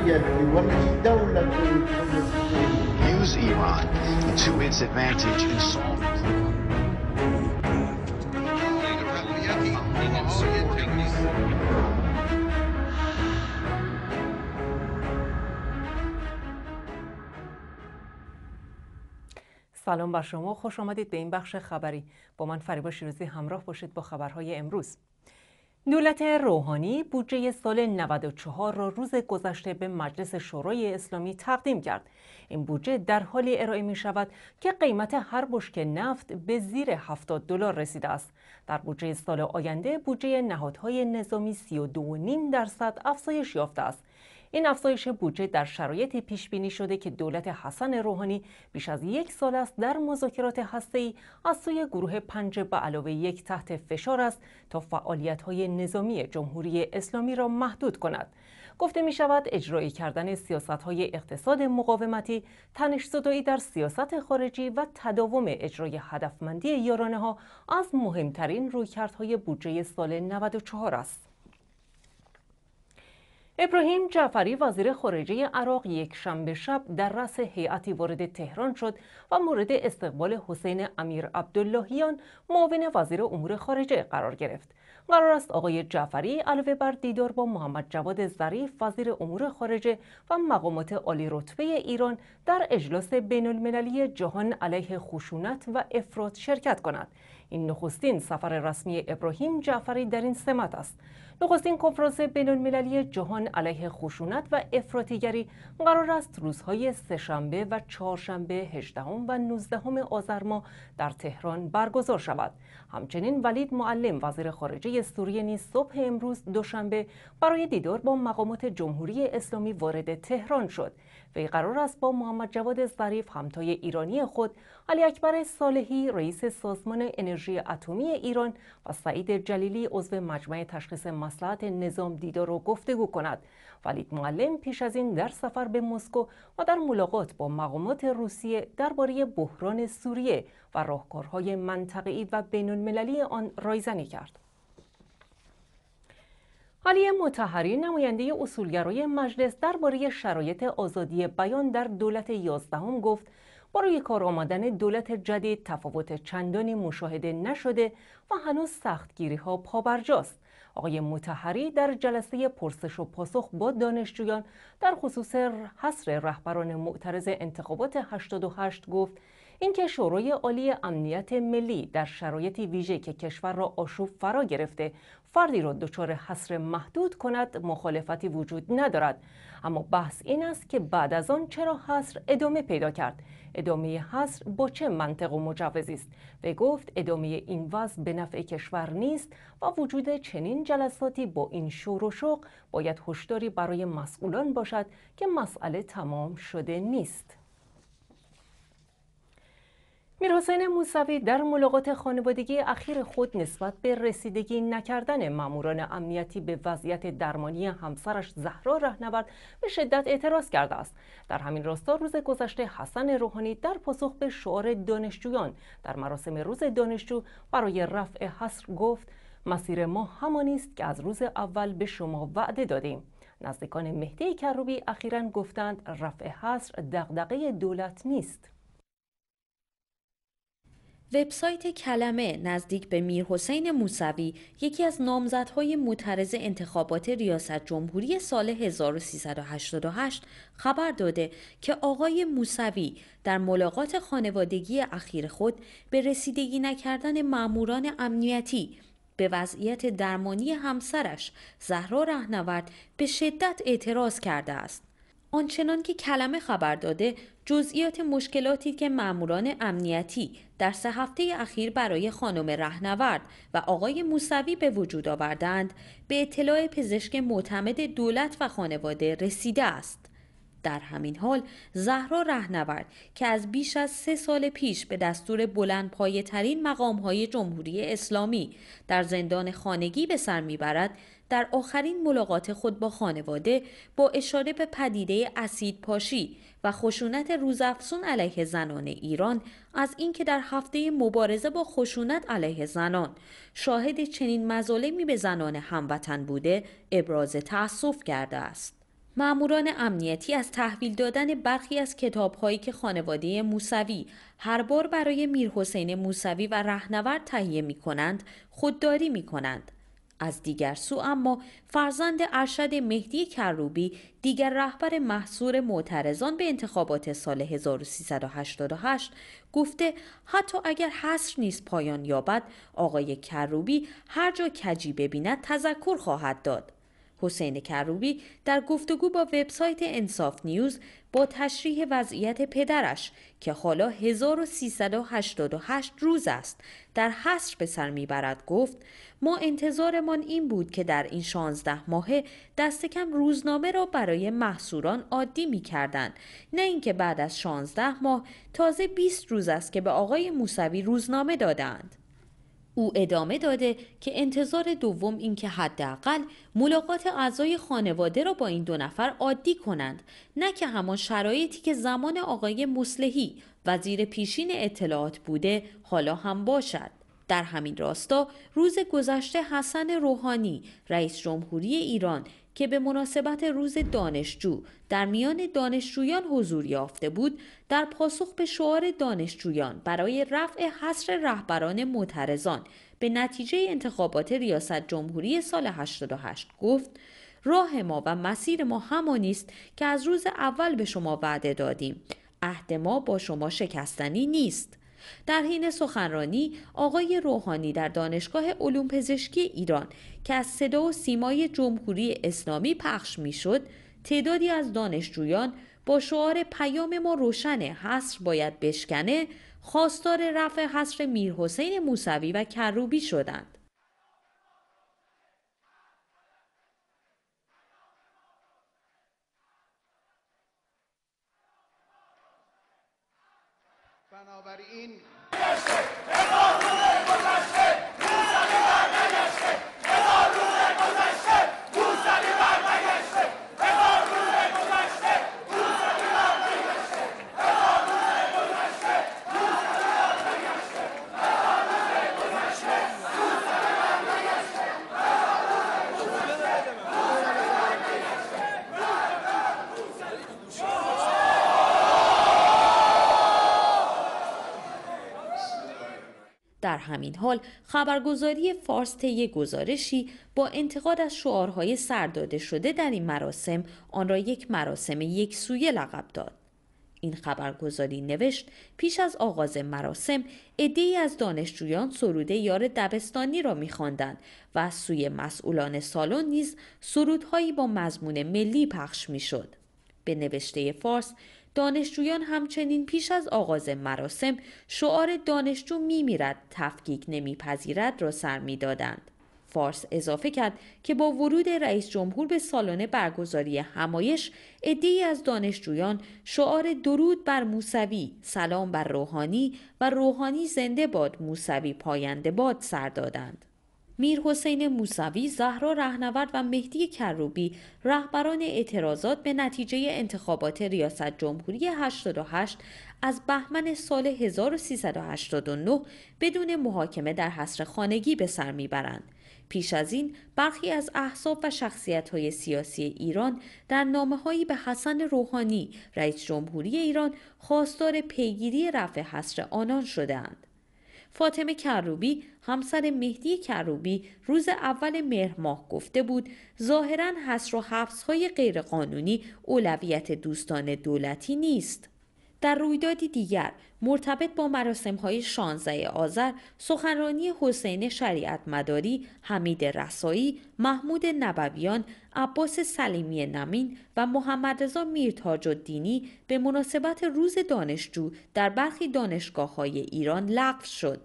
Use سلام بر شما خوش آمدید به این بخش خبری با من فریبا شیروزی همراه باشید با خبرهای امروز دولت روحانی بودجه سال 94 را روز گذشته به مجلس شورای اسلامی تقدیم کرد. این بودجه در حالی ارائه می شود که قیمت هر بشک نفت به زیر 70 دلار رسیده است. در بودجه سال آینده بودجه نهادهای نظامی 32.5 درصد افزایش یافته است. این افزایش بودجه در شرایطی پیش بینی شده که دولت حسن روحانی بیش از یک سال است در مذاکرات هسته‌ای از سوی گروه پنج به علاوه یک تحت فشار است تا فعالیت های نظامی جمهوری اسلامی را محدود کند. گفته می شود اجرایی کردن سیاست های اقتصاد مقاومتی، تنش زدایی در سیاست خارجی و تداوم اجرای هدفمندی یارانه ها از مهمترین رویکردهای بودجه سال 94 است. ابراهیم جعفری وزیر خارجه عراق یک شنبه شب در رأس هیئتی وارد تهران شد و مورد استقبال حسین امیر عبداللهیان معاون وزیر امور خارجه قرار گرفت. قرار است آقای جعفری علاوه بر دیدار با محمد جواد ظریف وزیر امور خارجه و مقامات عالی رتبه ایران در اجلاس بین المللی جهان علیه خشونت و افراد شرکت کند. این نخستین سفر رسمی ابراهیم جعفری در این سمت است. نخستین کنفرانس المللی جهان علیه خشونت و افراطیگری قرار است روزهای سهشنبه و چهارشنبه 18 و 19 آذر در تهران برگزار شود همچنین ولید معلم وزیر خارجه سوریه نیز صبح امروز دوشنبه برای دیدار با مقامات جمهوری اسلامی وارد تهران شد وی قرار است با محمد جواد ظریف همتای ایرانی خود علی اکبر صالحی رئیس سازمان انرژی اتمی ایران و سعید جلیلی عضو مجمع تشخیص مسلحت نظام دیدار و گفتگو کند ولید معلم پیش از این در سفر به مسکو و در ملاقات با مقامات روسیه درباره بحران سوریه و راهکارهای منطقه‌ای و بین‌المللی آن رایزنی کرد علی متحری نماینده اصولگرای مجلس درباره شرایط آزادی بیان در دولت یازدهم گفت برای کار آمدن دولت جدید تفاوت چندانی مشاهده نشده و هنوز سختگیری ها پابرجاست آقای متحری در جلسه پرسش و پاسخ با دانشجویان در خصوص حصر رهبران معترض انتخابات 88 گفت اینکه شورای عالی امنیت ملی در شرایطی ویژه که کشور را آشوب فرا گرفته فردی را دچار حصر محدود کند مخالفتی وجود ندارد اما بحث این است که بعد از آن چرا حصر ادامه پیدا کرد ادامه حصر با چه منطق و مجوزی است و گفت ادامه این وضع به نفع کشور نیست و وجود چنین جلساتی با این شور و شوق باید هشداری برای مسئولان باشد که مسئله تمام شده نیست میرحسین موسوی در ملاقات خانوادگی اخیر خود نسبت به رسیدگی نکردن ماموران امنیتی به وضعیت درمانی همسرش زهرا رهنورد به شدت اعتراض کرده است در همین راستا روز گذشته حسن روحانی در پاسخ به شعار دانشجویان در مراسم روز دانشجو برای رفع حصر گفت مسیر ما همانی است که از روز اول به شما وعده دادیم نزدیکان مهدی کروبی اخیرا گفتند رفع حصر دغدغه دولت نیست وبسایت کلمه نزدیک به میرحسین موسوی یکی از نامزدهای معترض انتخابات ریاست جمهوری سال 1388 خبر داده که آقای موسوی در ملاقات خانوادگی اخیر خود به رسیدگی نکردن ماموران امنیتی به وضعیت درمانی همسرش زهرا رهنورد به شدت اعتراض کرده است. آنچنان که کلمه خبر داده جزئیات مشکلاتی که ماموران امنیتی در سه هفته اخیر برای خانم رهنورد و آقای موسوی به وجود آوردند به اطلاع پزشک معتمد دولت و خانواده رسیده است در همین حال زهرا رهنورد که از بیش از سه سال پیش به دستور بلندپایه ترین مقام های جمهوری اسلامی در زندان خانگی به سر میبرد در آخرین ملاقات خود با خانواده با اشاره به پدیده اسید پاشی و خشونت روزافزون علیه زنان ایران از اینکه در هفته مبارزه با خشونت علیه زنان شاهد چنین مظالمی به زنان هموطن بوده ابراز تأسف کرده است. معموران امنیتی از تحویل دادن برخی از کتابهایی که خانواده موسوی هر بار برای میرحسین موسوی و رهنورد تهیه می کنند خودداری می کنند. از دیگر سو اما فرزند ارشد مهدی کروبی دیگر رهبر محصور معترضان به انتخابات سال 1388 گفته حتی اگر حصر نیست پایان یابد آقای کروبی هر جا کجی ببیند تذکر خواهد داد حسین کروبی در گفتگو با وبسایت انصاف نیوز با تشریح وضعیت پدرش که حالا 1388 روز است در حصر به سر میبرد گفت ما انتظارمان این بود که در این 16 ماه دست کم روزنامه را برای محصوران عادی میکردند نه اینکه بعد از 16 ماه تازه 20 روز است که به آقای موسوی روزنامه دادند او ادامه داده که انتظار دوم اینکه حداقل ملاقات اعضای خانواده را با این دو نفر عادی کنند نه که همان شرایطی که زمان آقای مسلحی وزیر پیشین اطلاعات بوده حالا هم باشد در همین راستا روز گذشته حسن روحانی رئیس جمهوری ایران که به مناسبت روز دانشجو در میان دانشجویان حضور یافته بود در پاسخ به شعار دانشجویان برای رفع حصر رهبران معترضان به نتیجه انتخابات ریاست جمهوری سال 88 گفت راه ما و مسیر ما همانی است که از روز اول به شما وعده دادیم عهد ما با شما شکستنی نیست در حین سخنرانی آقای روحانی در دانشگاه علوم پزشکی ایران که از صدا و سیمای جمهوری اسلامی پخش میشد تعدادی از دانشجویان با شعار پیام ما روشنه حصر باید بشکنه خواستار رفع حصر میرحسین موسوی و کروبی شدند بنابراین همین حال خبرگزاری فارس طی گزارشی با انتقاد از شعارهای سرداده شده در این مراسم آن را یک مراسم یک سویه لقب داد این خبرگزاری نوشت پیش از آغاز مراسم عدهای از دانشجویان سرود یار دبستانی را میخواندند و سوی مسئولان سالن نیز سرودهایی با مضمون ملی پخش میشد به نوشته فارس دانشجویان همچنین پیش از آغاز مراسم شعار دانشجو میمیرد تفکیک نمیپذیرد را سر میدادند فارس اضافه کرد که با ورود رئیس جمهور به سالن برگزاری همایش عدهای از دانشجویان شعار درود بر موسوی سلام بر روحانی و روحانی زنده باد موسوی پاینده باد سر دادند میرحسین حسین موسوی، زهرا رهنورد و مهدی کروبی رهبران اعتراضات به نتیجه انتخابات ریاست جمهوری 88 از بهمن سال 1389 بدون محاکمه در حصر خانگی به سر میبرند. پیش از این برخی از احساب و شخصیت های سیاسی ایران در نامه هایی به حسن روحانی رئیس جمهوری ایران خواستار پیگیری رفع حصر آنان شدهاند. فاطمه کروبی همسر مهدی کروبی روز اول مهر ماه گفته بود ظاهرا حصر و های غیرقانونی اولویت دوستان دولتی نیست در رویدادی دیگر مرتبط با های 16 آذر سخنرانی حسین شریعت مداری، حمید رسایی، محمود نبویان، عباس سلیمی نمین و محمد رضا میرتاج دینی به مناسبت روز دانشجو در برخی دانشگاه های ایران لغو شد.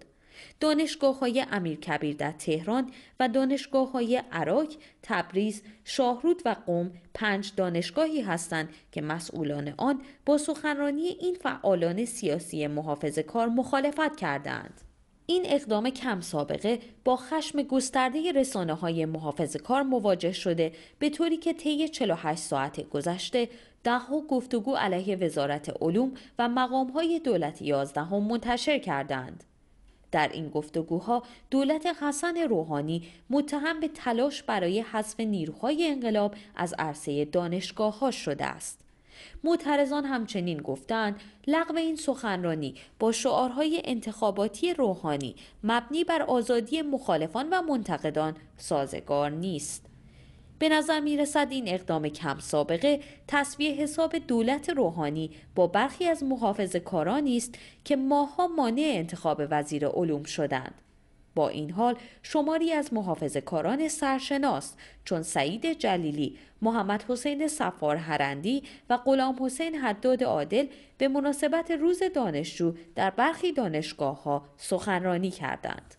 دانشگاه های امیرکبیر در تهران و دانشگاه های عراق، تبریز، شاهرود و قوم پنج دانشگاهی هستند که مسئولان آن با سخنرانی این فعالان سیاسی محافظ کار مخالفت کردند. این اقدام کم سابقه با خشم گسترده رسانه های محافظ کار مواجه شده به طوری که طی 48 ساعت گذشته ده ها گفتگو علیه وزارت علوم و مقام های دولت 11 منتشر کردند. در این گفتگوها دولت حسن روحانی متهم به تلاش برای حذف نیروهای انقلاب از عرصه دانشگاه شده است. معترضان همچنین گفتند لغو این سخنرانی با شعارهای انتخاباتی روحانی مبنی بر آزادی مخالفان و منتقدان سازگار نیست. به نظر می رسد این اقدام کم سابقه تصویه حساب دولت روحانی با برخی از محافظ است که ماها مانع انتخاب وزیر علوم شدند. با این حال شماری از محافظ کاران سرشناس چون سعید جلیلی، محمد حسین سفار هرندی و غلام حسین حداد عادل به مناسبت روز دانشجو در برخی دانشگاه ها سخنرانی کردند.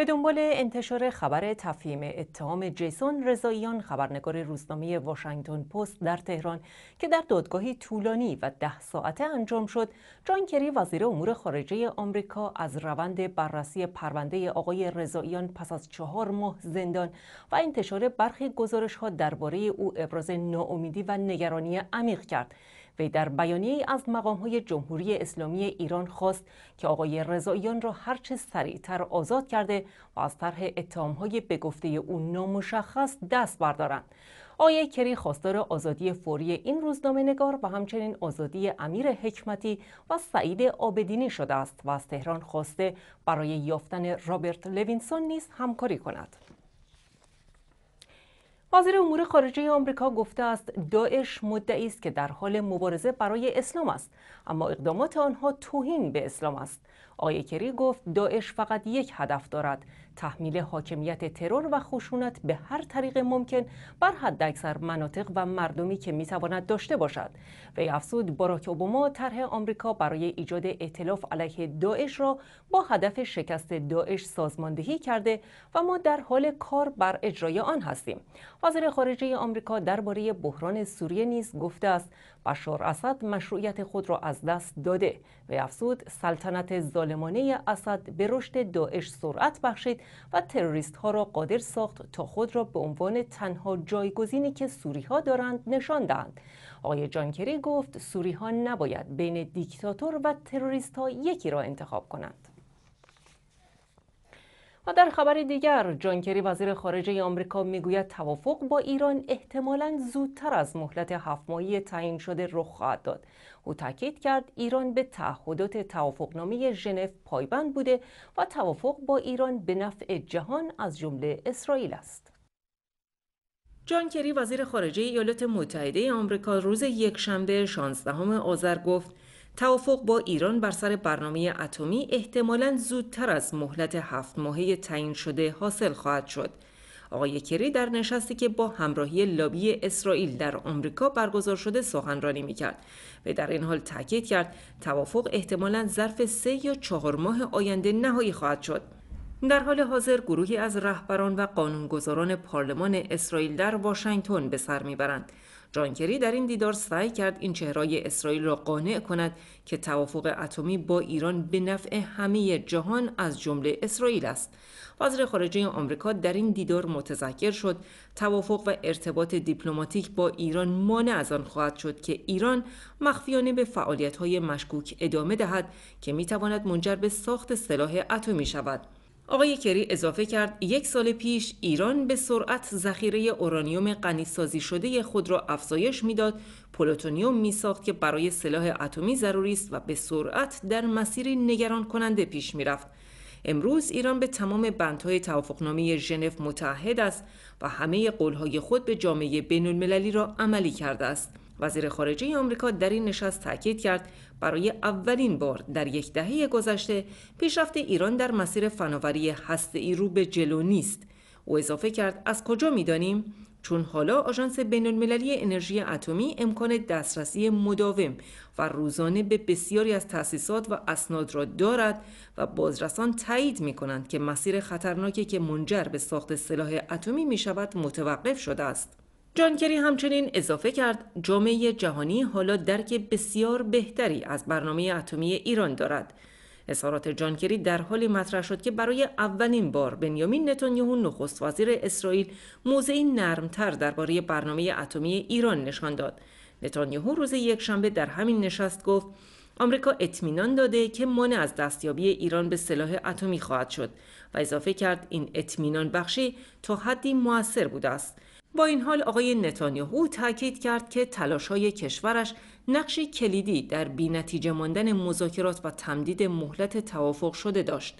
به دنبال انتشار خبر تفهیم اتهام جیسون رضاییان خبرنگار روزنامه واشنگتن پست در تهران که در دادگاهی طولانی و ده ساعته انجام شد جان کری وزیر امور خارجه آمریکا از روند بررسی پرونده آقای رضاییان پس از چهار ماه زندان و انتشار برخی گزارش ها درباره او ابراز ناامیدی و نگرانی عمیق کرد وی در بیانیه از های جمهوری اسلامی ایران خواست که آقای رضاییان را هرچه سریعتر آزاد کرده و از طرح های به گفته او نامشخص دست بردارند آقای کری خواستار آزادی فوری این روزنامه نگار و همچنین آزادی امیر حکمتی و سعید آبدینی شده است و از تهران خواسته برای یافتن رابرت لوینسون نیز همکاری کند. وزیر امور خارجه آمریکا گفته است داعش مدعی است که در حال مبارزه برای اسلام است اما اقدامات آنها توهین به اسلام است آقای کری گفت داعش فقط یک هدف دارد تحمیل حاکمیت ترور و خشونت به هر طریق ممکن بر حداکثر مناطق و مردمی که میتواند داشته باشد وی افزود باراک اوباما طرح آمریکا برای ایجاد اطلاف علیه داعش را با هدف شکست داعش سازماندهی کرده و ما در حال کار بر اجرای آن هستیم وزیر خارجه آمریکا درباره بحران سوریه نیز گفته است بشار اسد مشروعیت خود را از دست داده و افزود سلطنت ظالمانه اسد به رشد داعش سرعت بخشید و تروریست ها را قادر ساخت تا خود را به عنوان تنها جایگزینی که سوری ها دارند نشان دهند آقای جانکری گفت سوری ها نباید بین دیکتاتور و تروریست ها یکی را انتخاب کنند و در خبر دیگر جان کری وزیر خارجه آمریکا میگوید توافق با ایران احتمالا زودتر از مهلت هفت تعیین شده رخ خواهد داد او تاکید کرد ایران به تعهدات توافقنامه ژنو پایبند بوده و توافق با ایران به نفع جهان از جمله اسرائیل است جان کری وزیر خارجه ایالات متحده آمریکا روز یکشنبه 16 آذر گفت توافق با ایران بر سر برنامه اتمی احتمالا زودتر از مهلت هفت ماهه تعیین شده حاصل خواهد شد. آقای کری در نشستی که با همراهی لابی اسرائیل در آمریکا برگزار شده سخنرانی میکرد و در این حال تاکید کرد توافق احتمالا ظرف سه یا چهار ماه آینده نهایی خواهد شد در حال حاضر گروهی از رهبران و قانونگذاران پارلمان اسرائیل در واشنگتن به سر میبرند جانکری در این دیدار سعی کرد این چهرهای اسرائیل را قانع کند که توافق اتمی با ایران به نفع همه جهان از جمله اسرائیل است. وزیر خارجه آمریکا در این دیدار متذکر شد توافق و ارتباط دیپلماتیک با ایران مانع از آن خواهد شد که ایران مخفیانه به فعالیت‌های مشکوک ادامه دهد که می‌تواند منجر به ساخت سلاح اتمی شود. آقای کری اضافه کرد یک سال پیش ایران به سرعت ذخیره اورانیوم سازی شده خود را افزایش میداد پلوتونیوم ساخت که برای سلاح اتمی ضروری است و به سرعت در مسیر نگران کننده پیش می رفت. امروز ایران به تمام بندهای توافقنامه ژنو متحد است و همه قولهای خود به جامعه بین المللی را عملی کرده است وزیر خارجه آمریکا در این نشست تاکید کرد برای اولین بار در یک دهه گذشته پیشرفت ایران در مسیر فناوری هسته‌ای رو به جلو نیست او اضافه کرد از کجا میدانیم چون حالا آژانس المللی انرژی اتمی امکان دسترسی مداوم و روزانه به بسیاری از تأسیسات و اسناد را دارد و بازرسان تایید می کنند که مسیر خطرناکی که منجر به ساخت سلاح اتمی می شود متوقف شده است. جان کری همچنین اضافه کرد جامعه جهانی حالا درک بسیار بهتری از برنامه اتمی ایران دارد اظهارات جان کری در حالی مطرح شد که برای اولین بار بنیامین نتانیاهو نخست وزیر اسرائیل موضعی نرمتر درباره برنامه اتمی ایران نشان داد نتانیاهو روز یکشنبه در همین نشست گفت آمریکا اطمینان داده که مانع از دستیابی ایران به سلاح اتمی خواهد شد و اضافه کرد این اطمینان بخشی تا حدی موثر بوده است با این حال آقای نتانیاهو تاکید کرد که های کشورش نقشی کلیدی در بینتیجه ماندن مذاکرات و تمدید مهلت توافق شده داشت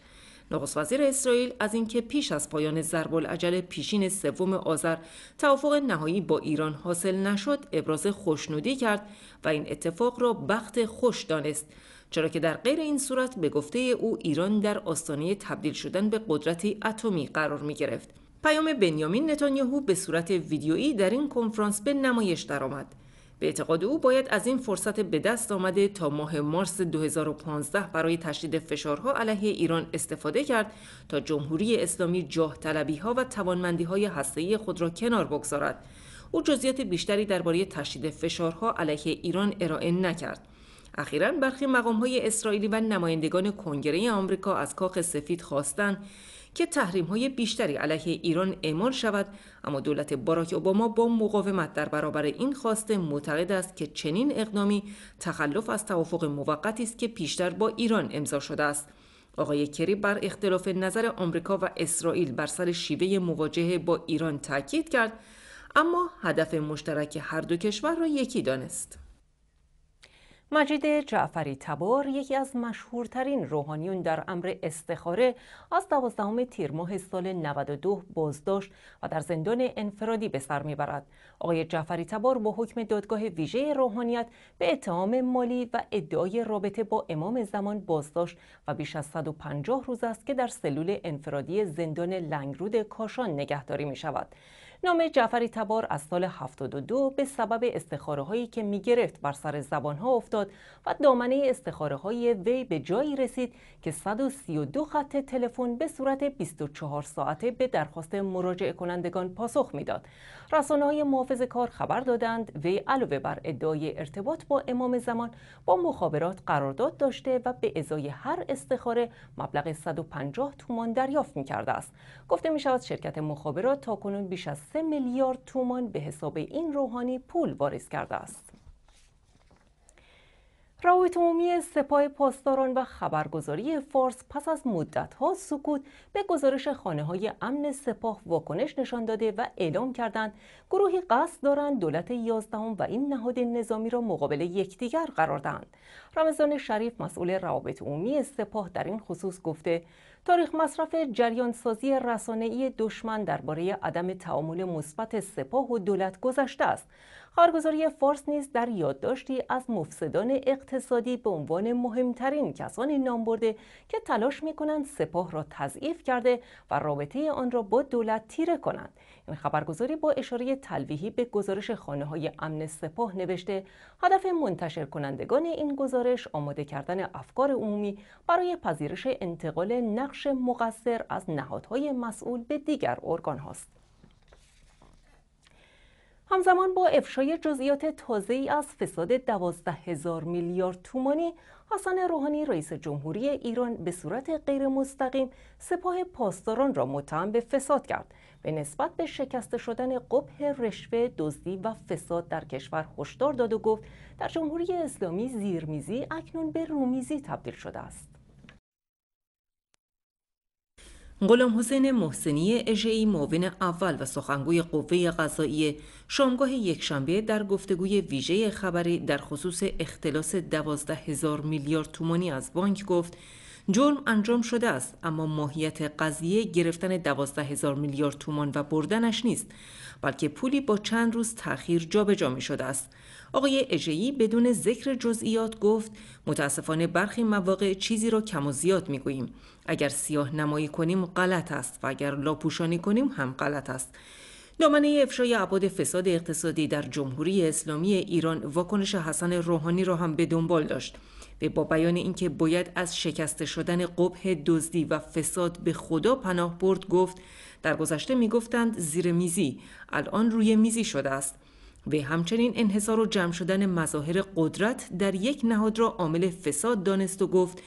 نخست وزیر اسرائیل از اینکه پیش از پایان ضرب پیشین سوم آذر توافق نهایی با ایران حاصل نشد ابراز خوشنودی کرد و این اتفاق را بخت خوش دانست چرا که در غیر این صورت به گفته او ایران در آستانه تبدیل شدن به قدرتی اتمی قرار می پیام بنیامین نتانیاهو به صورت ویدیویی در این کنفرانس به نمایش درآمد. به اعتقاد او باید از این فرصت به دست آمده تا ماه مارس 2015 برای تشدید فشارها علیه ایران استفاده کرد تا جمهوری اسلامی جاه طلبی ها و توانمندی های هسته‌ای خود را کنار بگذارد. او جزئیات بیشتری درباره تشدید فشارها علیه ایران ارائه نکرد. اخیرا برخی مقام های اسرائیلی و نمایندگان کنگره آمریکا از کاخ سفید خواستند که تحریم های بیشتری علیه ایران اعمال شود اما دولت باراک اوباما با مقاومت در برابر این خواسته معتقد است که چنین اقدامی تخلف از توافق موقتی است که پیشتر با ایران امضا شده است آقای کری بر اختلاف نظر آمریکا و اسرائیل بر سر شیوه مواجهه با ایران تاکید کرد اما هدف مشترک هر دو کشور را یکی دانست مجید جعفری تبار یکی از مشهورترین روحانیون در امر استخاره از دوازدهم تیر ماه سال 92 بازداشت و در زندان انفرادی به سر میبرد آقای جعفری تبار با حکم دادگاه ویژه روحانیت به اتهام مالی و ادعای رابطه با امام زمان بازداشت و بیش از 150 روز است که در سلول انفرادی زندان لنگرود کاشان نگهداری می شود نام جعفری تبار از سال 72 به سبب استخاره هایی که می گرفت بر سر زبان ها افتاد و دامنه استخاره های وی به جایی رسید که 132 خط تلفن به صورت 24 ساعته به درخواست مراجع کنندگان پاسخ میداد. رسانه های محافظ کار خبر دادند وی علاوه بر ادعای ارتباط با امام زمان با مخابرات قرارداد داشته و به ازای هر استخاره مبلغ 150 تومان دریافت می کرده است. گفته می شود شرکت مخابرات تاکنون بیش از سه میلیارد تومان به حساب این روحانی پول واریز کرده است. روابط عمومی سپاه پاسداران و خبرگزاری فارس پس از مدتها سکوت به گزارش خانه های امن سپاه واکنش نشان داده و اعلام کردند گروهی قصد دارند دولت یازدهم و این نهاد نظامی را مقابل یکدیگر قرار دهند رمضان شریف مسئول روابط عمومی سپاه در این خصوص گفته تاریخ مصرف جریانسازی رسانه‌ای دشمن درباره عدم تعامل مثبت سپاه و دولت گذشته است. خبرگزاری فارس نیز در یادداشتی از مفسدان اقتصادی به عنوان مهمترین کسانی نام برده که تلاش می‌کنند سپاه را تضعیف کرده و رابطه آن را با دولت تیره کنند. این خبرگزاری با اشاره تلویحی به گزارش خانه های امن سپاه نوشته هدف منتشر کنندگان این گزارش آماده کردن افکار عمومی برای پذیرش انتقال نقش مقصر از نهادهای مسئول به دیگر ارگان هاست. همزمان با افشای جزئیات تازه ای از فساد دوازده هزار میلیارد تومانی حسن روحانی رئیس جمهوری ایران به صورت غیر مستقیم سپاه پاسداران را متهم به فساد کرد به نسبت به شکست شدن قبه رشوه دزدی و فساد در کشور هشدار داد و گفت در جمهوری اسلامی زیرمیزی اکنون به رومیزی تبدیل شده است غلام حسین محسنی اژهای معاون اول و سخنگوی قوه قضایی شامگاه یکشنبه در گفتگوی ویژه خبری در خصوص اختلاس دوازده هزار میلیارد تومانی از بانک گفت جرم انجام شده است اما ماهیت قضیه گرفتن دوازده هزار میلیارد تومان و بردنش نیست بلکه پولی با چند روز تاخیر جابجا می شده است آقای اژهای بدون ذکر جزئیات گفت متاسفانه برخی مواقع چیزی را کم و زیاد می اگر سیاه نمایی کنیم غلط است و اگر لاپوشانی کنیم هم غلط است دامنه افشای عباد فساد اقتصادی در جمهوری اسلامی ایران واکنش حسن روحانی را هم به دنبال داشت و با بیان اینکه باید از شکسته شدن قبه دزدی و فساد به خدا پناه برد گفت در گذشته گفتند زیر میزی الان روی میزی شده است و همچنین انحصار و جمع شدن مظاهر قدرت در یک نهاد را عامل فساد دانست و گفت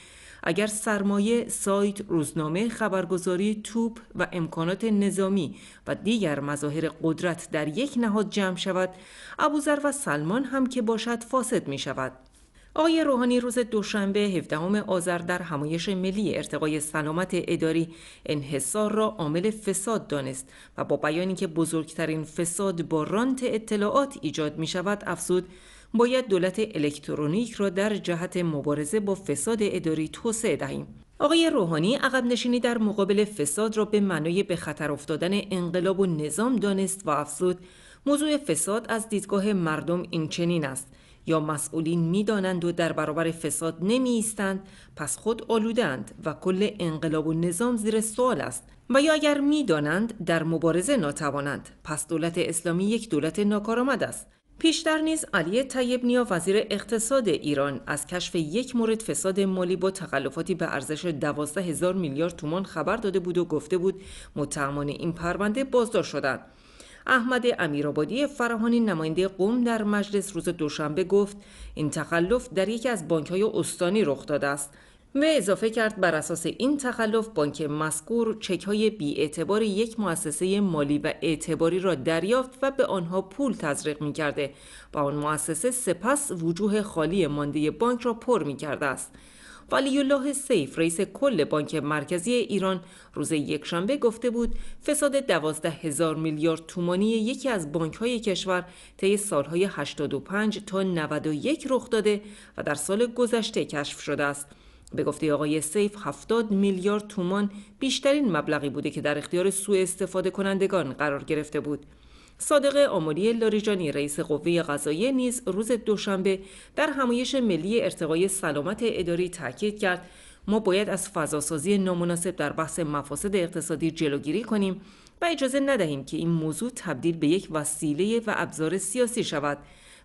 اگر سرمایه سایت روزنامه خبرگزاری توپ و امکانات نظامی و دیگر مظاهر قدرت در یک نهاد جمع شود ابوذر و سلمان هم که باشد فاسد می شود آقای روحانی روز دوشنبه 17 آذر در همایش ملی ارتقای سلامت اداری انحصار را عامل فساد دانست و با بیانی که بزرگترین فساد با رانت اطلاعات ایجاد می شود افزود باید دولت الکترونیک را در جهت مبارزه با فساد اداری توسعه دهیم آقای روحانی عقب نشینی در مقابل فساد را به معنای به خطر افتادن انقلاب و نظام دانست و افزود موضوع فساد از دیدگاه مردم این چنین است یا مسئولین میدانند و در برابر فساد نمی ایستند پس خود آلودند و کل انقلاب و نظام زیر سوال است و یا اگر میدانند در مبارزه ناتوانند پس دولت اسلامی یک دولت ناکارآمد است پیشتر نیز علی طیب نیا وزیر اقتصاد ایران از کشف یک مورد فساد مالی با تخلفاتی به ارزش 12 هزار میلیارد تومان خبر داده بود و گفته بود متهمان این پرونده بازدار شدند. احمد امیرآبادی فراهانی نماینده قوم در مجلس روز دوشنبه گفت این تخلف در یکی از بانکهای استانی رخ داده است وی اضافه کرد بر اساس این تخلف بانک مذکور چک های بی اعتبار یک مؤسسه مالی و اعتباری را دریافت و به آنها پول تزریق می کرده و آن مؤسسه سپس وجوه خالی مانده بانک را پر می کرده است. ولی الله سیف رئیس کل بانک مرکزی ایران روز یکشنبه گفته بود فساد دوازده هزار میلیارد تومانی یکی از بانک های کشور طی سالهای 85 تا 91 رخ داده و در سال گذشته کشف شده است. به گفته آقای سیف 70 میلیارد تومان بیشترین مبلغی بوده که در اختیار سوء استفاده کنندگان قرار گرفته بود. صادق آملی لاریجانی رئیس قوه قضاییه نیز روز دوشنبه در همایش ملی ارتقای سلامت اداری تاکید کرد ما باید از فضاسازی نامناسب در بحث مفاسد اقتصادی جلوگیری کنیم و اجازه ندهیم که این موضوع تبدیل به یک وسیله و ابزار سیاسی شود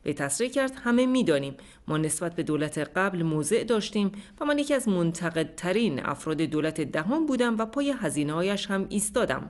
وی تصریح کرد همه میدانیم ما نسبت به دولت قبل موضع داشتیم و من یکی از منتقدترین افراد دولت دهم بودم و پای هایش هم ایستادم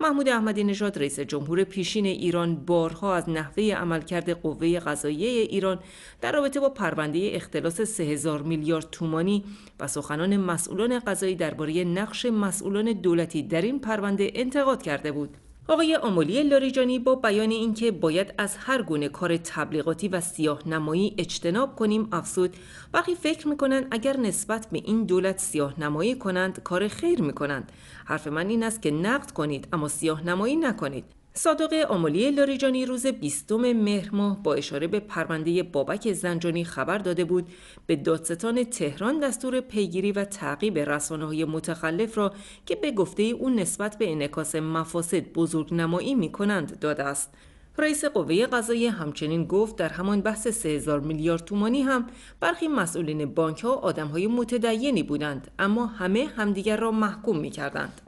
محمود احمدی نژاد رئیس جمهور پیشین ایران بارها از نحوه عملکرد قوه قضاییه ایران در رابطه با پرونده اختلاس 3000 میلیارد تومانی و سخنان مسئولان قضایی درباره نقش مسئولان دولتی در این پرونده انتقاد کرده بود. آقای آمولی لاریجانی با بیان اینکه باید از هر گونه کار تبلیغاتی و سیاه نمایی اجتناب کنیم افزود برخی فکر میکنند اگر نسبت به این دولت سیاه نمایی کنند کار خیر میکنند حرف من این است که نقد کنید اما سیاه نمایی نکنید صادق آملی لاریجانی روز 20 مهر ماه با اشاره به پرونده بابک زنجانی خبر داده بود به دادستان تهران دستور پیگیری و تعقیب رسانه های متخلف را که به گفته او نسبت به انکاس مفاسد بزرگ نمایی می کنند داده است. رئیس قوه قضایی همچنین گفت در همان بحث 3000 میلیارد تومانی هم برخی مسئولین بانک ها آدم های متدینی بودند اما همه همدیگر را محکوم می کردند.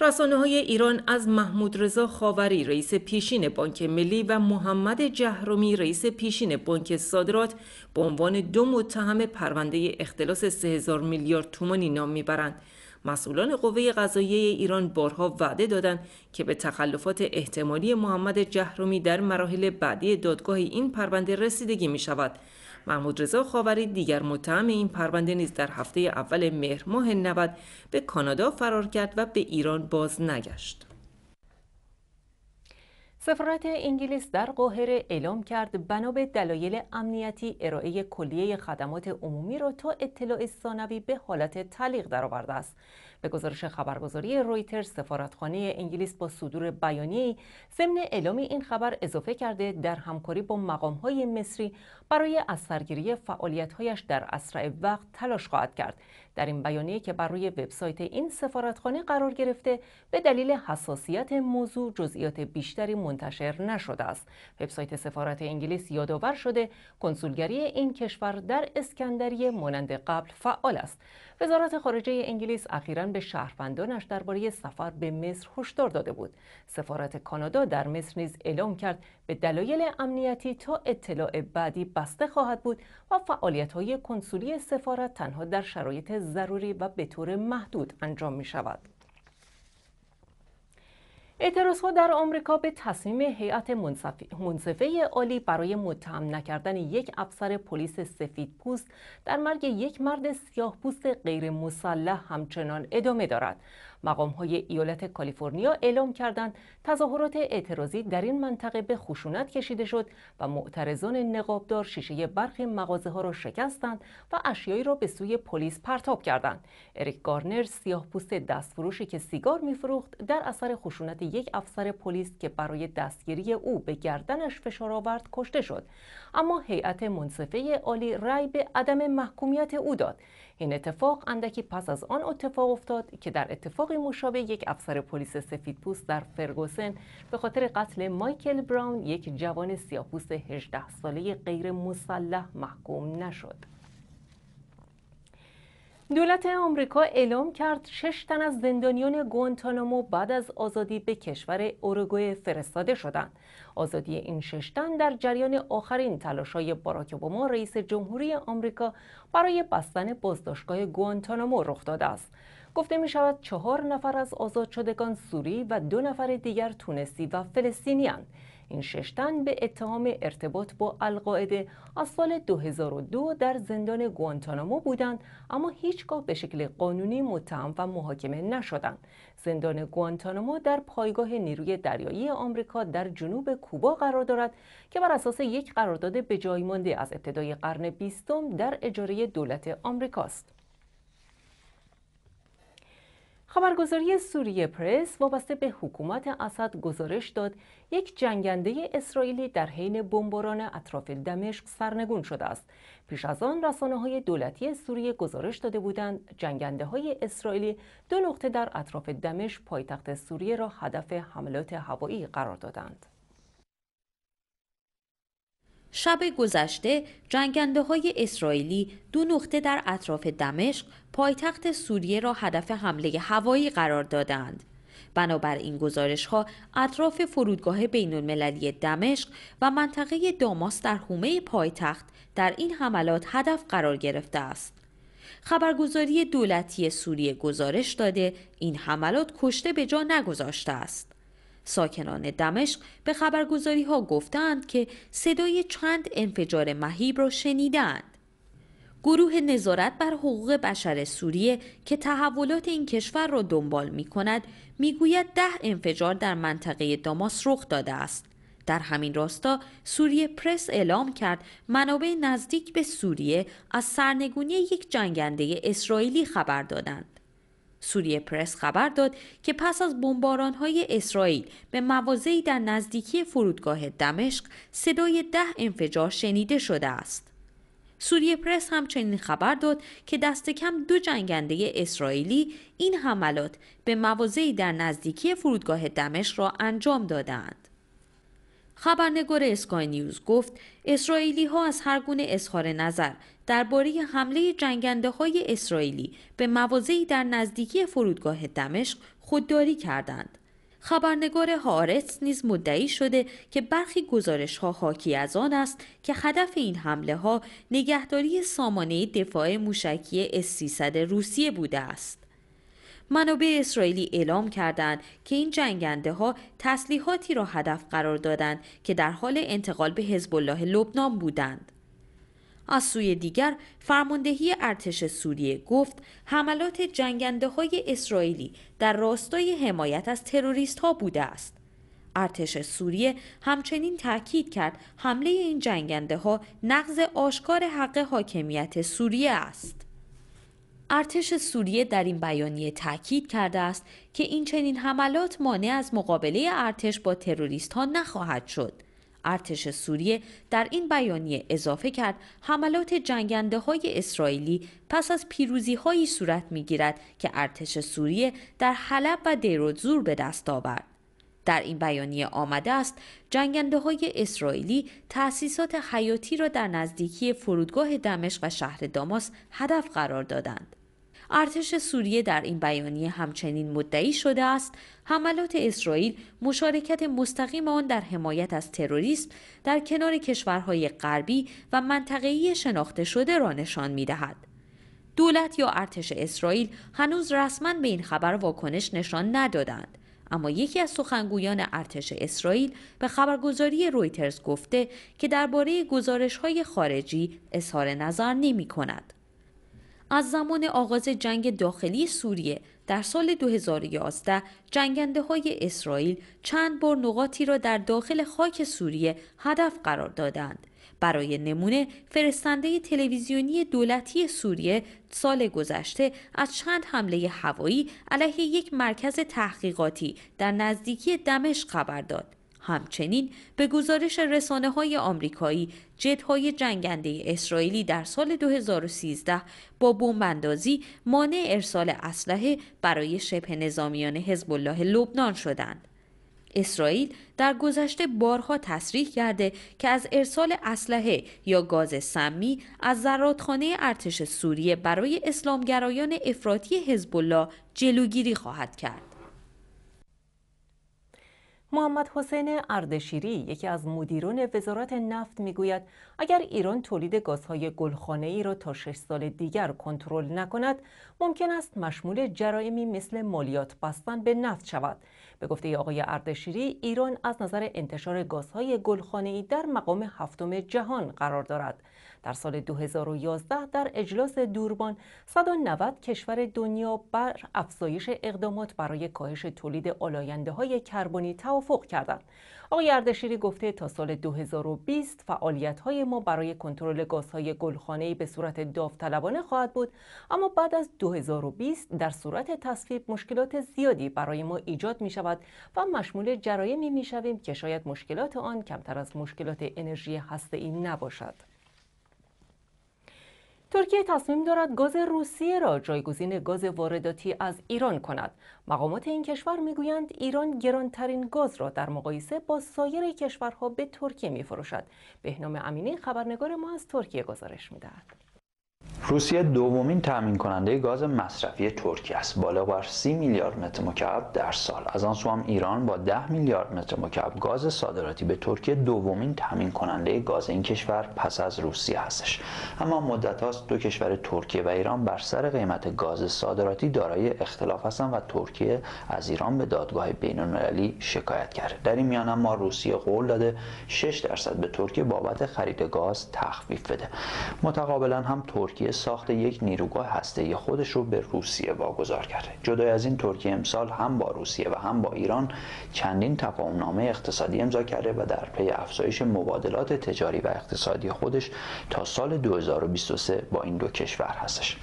رسانه های ایران از محمود رضا خاوری رئیس پیشین بانک ملی و محمد جهرومی رئیس پیشین بانک صادرات به عنوان دو متهم پرونده اختلاس 3000 میلیارد تومانی نام میبرند. مسئولان قوه قضاییه ایران بارها وعده دادند که به تخلفات احتمالی محمد جهرومی در مراحل بعدی دادگاه این پرونده رسیدگی می شود. محمود رضا خاوری دیگر متهم این پرونده نیز در هفته اول مهر ماه 90 به کانادا فرار کرد و به ایران باز نگشت سفارت انگلیس در قاهره اعلام کرد بنا به دلایل امنیتی ارائه کلیه خدمات عمومی را تا اطلاع ثانوی به حالت تعلیق درآورده است به گزارش خبرگزاری رویترز سفارتخانه انگلیس با صدور بیانیه ضمن اعلام این خبر اضافه کرده در همکاری با های مصری برای از سرگیری فعالیت‌هایش در اسرع وقت تلاش خواهد کرد در این بیانیه که بر روی وبسایت این سفارتخانه قرار گرفته به دلیل حساسیت موضوع جزئیات بیشتری منتشر نشده است وبسایت سفارت انگلیس یادآور شده کنسولگری این کشور در اسکندریه مانند قبل فعال است وزارت خارجه انگلیس اخیرا به شهروندانش درباره سفر به مصر هشدار داده بود سفارت کانادا در مصر نیز اعلام کرد به دلایل امنیتی تا اطلاع بعدی بسته خواهد بود و فعالیت های کنسولی سفارت تنها در شرایط ضروری و به طور محدود انجام می شود اعتراض ها در آمریکا به تصمیم هیئت منصفه عالی برای متهم نکردن یک افسر پلیس سفید پوست در مرگ یک مرد سیاه پوست غیر مسلح همچنان ادامه دارد. مقام های ایالت کالیفرنیا اعلام کردند تظاهرات اعتراضی در این منطقه به خشونت کشیده شد و معترضان نقابدار شیشه برخی مغازه ها را شکستند و اشیایی را به سوی پلیس پرتاب کردند اریک گارنر پوست دستفروشی که سیگار میفروخت در اثر خشونت یک افسر پلیس که برای دستگیری او به گردنش فشار آورد کشته شد اما هیئت منصفه عالی رأی به عدم محکومیت او داد این اتفاق اندکی پس از آن اتفاق افتاد که در اتفاقی مشابه یک افسر پلیس سفیدپوست در فرگوسن به خاطر قتل مایکل براون یک جوان سیاهپوست 18 ساله غیر مسلح محکوم نشد. دولت آمریکا اعلام کرد شش تن از زندانیان گوانتانامو بعد از آزادی به کشور اوروگوئه فرستاده شدند. آزادی این شش تن در جریان آخرین تلاش‌های باراک اوباما رئیس جمهوری آمریکا برای بستن بازداشتگاه گوانتانامو رخ داده است. گفته می شود چهار نفر از آزاد شدگان سوری و دو نفر دیگر تونسی و فلسطینیان. این ششتن به اتهام ارتباط با القاعده از سال 2002 در زندان گوانتانامو بودند اما هیچگاه به شکل قانونی متهم و محاکمه نشدند زندان گوانتانامو در پایگاه نیروی دریایی آمریکا در جنوب کوبا قرار دارد که بر اساس یک قرارداد به جای مانده از ابتدای قرن بیستم در اجاره دولت آمریکاست خبرگزاری سوریه پرس وابسته به حکومت اسد گزارش داد یک جنگنده اسرائیلی در حین بمباران اطراف دمشق سرنگون شده است. پیش از آن رسانه های دولتی سوریه گزارش داده بودند جنگنده های اسرائیلی دو نقطه در اطراف دمشق پایتخت سوریه را هدف حملات هوایی قرار دادند. شب گذشته جنگنده های اسرائیلی دو نقطه در اطراف دمشق پایتخت سوریه را هدف حمله هوایی قرار دادند. بنابر این گزارش ها اطراف فرودگاه بین المللی دمشق و منطقه داماس در حومه پایتخت در این حملات هدف قرار گرفته است. خبرگزاری دولتی سوریه گزارش داده این حملات کشته به جا نگذاشته است. ساکنان دمشق به خبرگزاری ها گفتند که صدای چند انفجار مهیب را شنیدند. گروه نظارت بر حقوق بشر سوریه که تحولات این کشور را دنبال می کند میگوید ده انفجار در منطقه داماس رخ داده است. در همین راستا سوریه پرس اعلام کرد منابع نزدیک به سوریه از سرنگونی یک جنگنده اسرائیلی خبر دادند. سوریه پرس خبر داد که پس از های اسرائیل به مواضعی در نزدیکی فرودگاه دمشق صدای ده انفجار شنیده شده است. سوریه پرس همچنین خبر داد که دست کم دو جنگنده اسرائیلی این حملات به مواضعی در نزدیکی فرودگاه دمشق را انجام دادند. خبرنگار اسکای نیوز گفت اسرائیلی ها از هر گونه اظهار نظر درباره حمله جنگنده های اسرائیلی به مواضعی در نزدیکی فرودگاه دمشق خودداری کردند. خبرنگار هارتس نیز مدعی شده که برخی گزارش ها حاکی از آن است که هدف این حمله ها نگهداری سامانه دفاع موشکی S-300 روسیه بوده است. منابع اسرائیلی اعلام کردند که این جنگنده ها تسلیحاتی را هدف قرار دادند که در حال انتقال به حزب الله لبنان بودند. از سوی دیگر فرماندهی ارتش سوریه گفت حملات جنگنده های اسرائیلی در راستای حمایت از تروریست ها بوده است. ارتش سوریه همچنین تاکید کرد حمله این جنگنده ها نقض آشکار حق حاکمیت سوریه است. ارتش سوریه در این بیانیه تاکید کرده است که این چنین حملات مانع از مقابله ارتش با تروریست ها نخواهد شد. ارتش سوریه در این بیانیه اضافه کرد حملات جنگنده های اسرائیلی پس از پیروزی هایی صورت می گیرد که ارتش سوریه در حلب و دیروزور به دست آورد. در این بیانیه آمده است جنگنده های اسرائیلی تأسیسات حیاتی را در نزدیکی فرودگاه دمشق و شهر داماس هدف قرار دادند. ارتش سوریه در این بیانیه همچنین مدعی شده است حملات اسرائیل مشارکت مستقیم آن در حمایت از تروریسم در کنار کشورهای غربی و منطقه‌ای شناخته شده را نشان می‌دهد. دولت یا ارتش اسرائیل هنوز رسما به این خبر واکنش نشان ندادند اما یکی از سخنگویان ارتش اسرائیل به خبرگزاری رویترز گفته که درباره گزارش های خارجی اظهار نظر نمی کند. از زمان آغاز جنگ داخلی سوریه در سال 2011 جنگنده های اسرائیل چند بار نقاطی را در داخل خاک سوریه هدف قرار دادند. برای نمونه فرستنده تلویزیونی دولتی سوریه سال گذشته از چند حمله هوایی علیه یک مرکز تحقیقاتی در نزدیکی دمشق خبر داد. همچنین به گزارش رسانه های آمریکایی جدهای جنگنده اسرائیلی در سال 2013 با بمباندازی مانع ارسال اسلحه برای شبه نظامیان حزب الله لبنان شدند. اسرائیل در گذشته بارها تصریح کرده که از ارسال اسلحه یا گاز سمی از زرادخانه ارتش سوریه برای اسلامگرایان افراطی حزب الله جلوگیری خواهد کرد. محمد حسین اردشیری یکی از مدیران وزارت نفت میگوید اگر ایران تولید گازهای گلخانه ای را تا شش سال دیگر کنترل نکند ممکن است مشمول جرایمی مثل مالیات بستن به نفت شود به گفته آقای اردشیری ایران از نظر انتشار گازهای ای در مقام هفتم جهان قرار دارد در سال 2011 در اجلاس دوربان 190 کشور دنیا بر افزایش اقدامات برای کاهش تولید آلاینده های کربنی توافق کردند آقای اردشیری گفته تا سال 2020 فعالیت های ما برای کنترل گازهای گلخانه‌ای به صورت داوطلبانه خواهد بود اما بعد از 2020 در صورت تصویب مشکلات زیادی برای ما ایجاد می شود و مشمول جرایمی می شویم که شاید مشکلات آن کمتر از مشکلات انرژی هسته‌ای نباشد ترکیه تصمیم دارد گاز روسیه را جایگزین گاز وارداتی از ایران کند. مقامات این کشور میگویند ایران گرانترین گاز را در مقایسه با سایر کشورها به ترکیه میفروشد. بهنام امینی خبرنگار ما از ترکیه گزارش میدهد. روسیه دومین تأمین کننده گاز مصرفی ترکیه است بالا بر سی میلیارد متر مکعب در سال از آن سو هم ایران با 10 میلیارد متر مکعب گاز صادراتی به ترکیه دومین تأمین کننده گاز این کشور پس از روسیه هستش اما مدت هاست دو کشور ترکیه و ایران بر سر قیمت گاز صادراتی دارای اختلاف هستند و ترکیه از ایران به دادگاه بین المللی شکایت کرده در این میان ما روسیه قول داده 6 درصد به ترکیه بابت خرید گاز تخفیف بده متقابلا هم ترکیه ساخت یک نیروگاه هسته خودش رو به روسیه واگذار کرده جدای از این ترکیه امسال هم با روسیه و هم با ایران چندین نامه اقتصادی امضا کرده و در پی افزایش مبادلات تجاری و اقتصادی خودش تا سال 2023 با این دو کشور هستش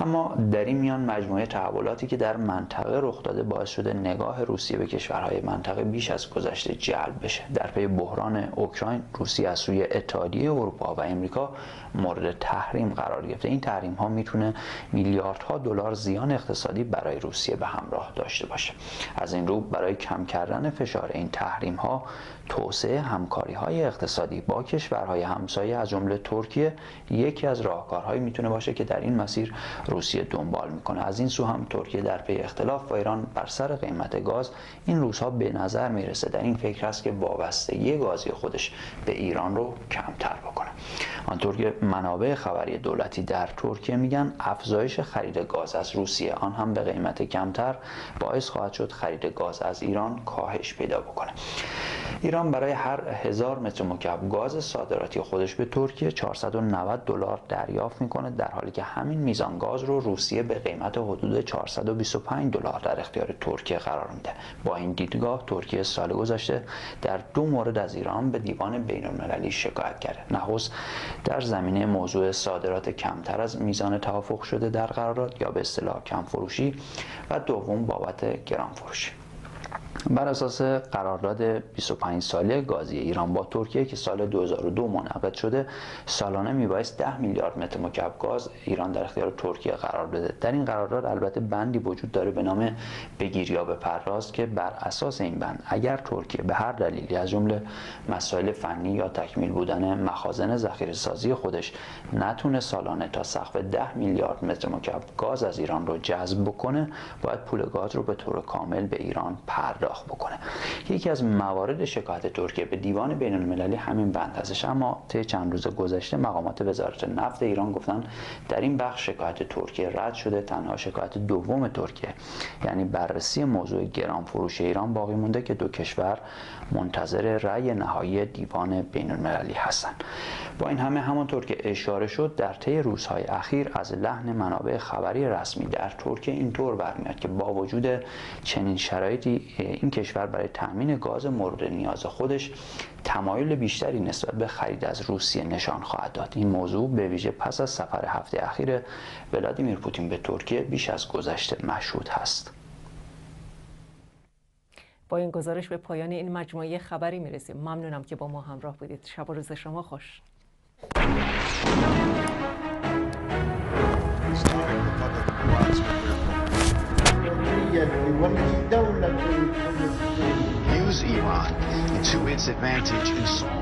اما در این میان مجموعه تحولاتی که در منطقه رخ داده باعث شده نگاه روسیه به کشورهای منطقه بیش از گذشته جلب بشه در پی بحران اوکراین روسیه از سوی اتحادیه اروپا و امریکا مورد تحریم قرار گرفته این تحریم ها میتونه میلیاردها دلار زیان اقتصادی برای روسیه به همراه داشته باشه از این رو برای کم کردن فشار این تحریم ها توسعه همکاری های اقتصادی با کشورهای همسایه از جمله ترکیه یکی از راهکارهایی میتونه باشه که در این مسیر روسیه دنبال میکنه از این سو هم ترکیه در پی اختلاف با ایران بر سر قیمت گاز این روزها به نظر میرسه در این فکر است که وابستگی گازی خودش به ایران رو کمتر بکنه آنطور که منابع خبری دولتی در ترکیه میگن افزایش خرید گاز از روسیه آن هم به قیمت کمتر باعث خواهد شد خرید گاز از ایران کاهش پیدا بکنه ایران ایران برای هر هزار متر مکعب گاز صادراتی خودش به ترکیه 490 دلار دریافت میکنه در حالی که همین میزان گاز رو روسیه به قیمت حدود 425 دلار در اختیار ترکیه قرار میده با این دیدگاه ترکیه سال گذشته در دو مورد از ایران به دیوان بین المللی شکایت کرده نخست در زمینه موضوع صادرات کمتر از میزان توافق شده در قرارداد یا به اصطلاح کم فروشی و دوم بابت گران فروشی بر اساس قرارداد 25 ساله گازی ایران با ترکیه که سال 2002 منعقد شده سالانه میبایست 10 میلیارد متر مکعب گاز ایران در اختیار ترکیه قرار بده در این قرارداد البته بندی وجود داره به نام بگیر یا که بر اساس این بند اگر ترکیه به هر دلیلی از جمله مسائل فنی یا تکمیل بودن مخازن ذخیره سازی خودش نتونه سالانه تا سقف 10 میلیارد متر مکعب گاز از ایران رو جذب بکنه باید پول گاز رو به طور کامل به ایران پر پرداخت بکنه یکی از موارد شکایت ترکیه به دیوان بین المللی همین بند هستش اما طی چند روز گذشته مقامات وزارت نفت ایران گفتن در این بخش شکایت ترکیه رد شده تنها شکایت دوم ترکیه یعنی بررسی موضوع گران فروش ایران باقی مونده که دو کشور منتظر رأی نهایی دیوان بین المللی هستند با این همه همانطور که اشاره شد در طی روزهای اخیر از لحن منابع خبری رسمی در ترکیه اینطور برمیاد که با وجود چنین شرایطی این کشور برای تأمین گاز مورد نیاز خودش تمایل بیشتری نسبت به خرید از روسیه نشان خواهد داد این موضوع به ویژه پس از سفر هفته اخیر ولادیمیر پوتین به ترکیه بیش از گذشته مشهود هست با این گزارش به پایان این مجموعه خبری میرسیم ممنونم که با ما همراه بودید شب و روز شما خوش Use Iran to its advantage